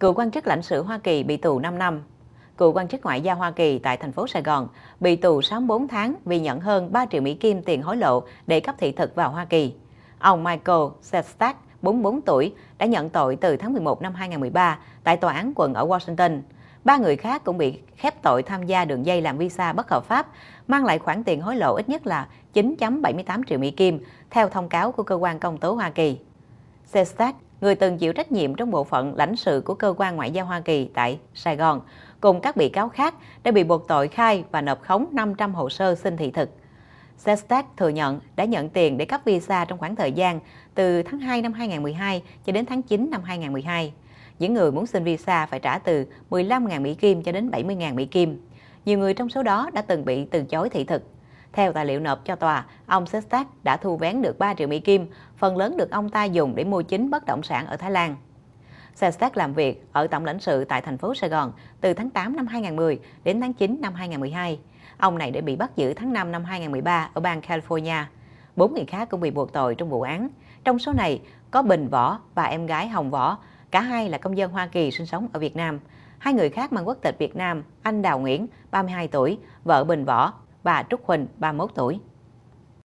cựu quan chức lãnh sự Hoa Kỳ bị tù 5 năm. Cựu quan chức ngoại giao Hoa Kỳ tại thành phố Sài Gòn bị tù 64 tháng vì nhận hơn 3 triệu Mỹ Kim tiền hối lộ để cấp thị thực vào Hoa Kỳ. Ông Michael Sestak, 44 tuổi, đã nhận tội từ tháng 11 năm 2013 tại tòa án quận ở Washington. Ba người khác cũng bị khép tội tham gia đường dây làm visa bất hợp pháp, mang lại khoản tiền hối lộ ít nhất là 9.78 triệu Mỹ Kim, theo thông cáo của cơ quan công tố Hoa Kỳ. Sestak người từng chịu trách nhiệm trong bộ phận lãnh sự của cơ quan ngoại giao Hoa Kỳ tại Sài Gòn, cùng các bị cáo khác đã bị buộc tội khai và nộp khống 500 hồ sơ xin thị thực. Sestak thừa nhận đã nhận tiền để cấp visa trong khoảng thời gian từ tháng 2 năm 2012 cho đến tháng 9 năm 2012. Những người muốn xin visa phải trả từ 15.000 Mỹ Kim cho đến 70.000 Mỹ Kim. Nhiều người trong số đó đã từng bị từ chối thị thực. Theo tài liệu nộp cho tòa, ông Sestak đã thu vén được 3 triệu Mỹ Kim, phần lớn được ông ta dùng để mua chính bất động sản ở Thái Lan. Sestak làm việc ở Tổng lãnh sự tại thành phố Sài Gòn từ tháng 8 năm 2010 đến tháng 9 năm 2012. Ông này đã bị bắt giữ tháng 5 năm 2013 ở bang California. Bốn người khác cũng bị buộc tội trong vụ án. Trong số này có Bình Võ và em gái Hồng Võ, cả hai là công dân Hoa Kỳ sinh sống ở Việt Nam. Hai người khác mang quốc tịch Việt Nam, anh Đào Nguyễn, 32 tuổi, vợ Bình Võ, bà Trúc Huỳnh, 31 tuổi.